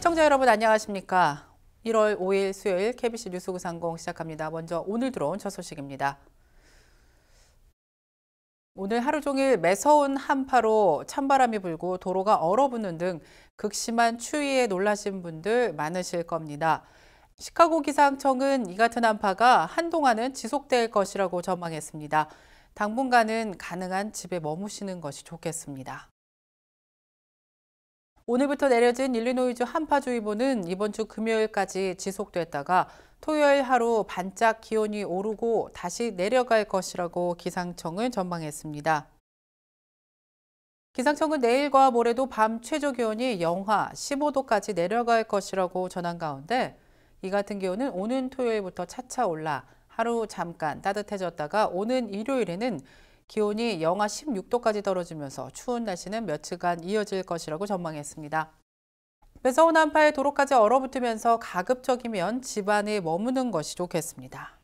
시청자 여러분 안녕하십니까? 1월 5일 수요일 KBC 뉴스 구상공 시작합니다. 먼저 오늘 들어온 첫 소식입니다. 오늘 하루 종일 매서운 한파로 찬바람이 불고 도로가 얼어붙는 등 극심한 추위에 놀라신 분들 많으실 겁니다. 시카고 기상청은 이 같은 한파가 한동안은 지속될 것이라고 전망했습니다. 당분간은 가능한 집에 머무시는 것이 좋겠습니다. 오늘부터 내려진 일리노이주 한파주의보는 이번 주 금요일까지 지속됐다가 토요일 하루 반짝 기온이 오르고 다시 내려갈 것이라고 기상청은 전망했습니다. 기상청은 내일과 모레도 밤 최저 기온이 영하 15도까지 내려갈 것이라고 전한 가운데 이 같은 기온은 오는 토요일부터 차차 올라 하루 잠깐 따뜻해졌다가 오는 일요일에는 기온이 영하 16도까지 떨어지면서 추운 날씨는 며칠간 이어질 것이라고 전망했습니다. 매서운 한파에 도로까지 얼어붙으면서 가급적이면 집안에 머무는 것이 좋겠습니다.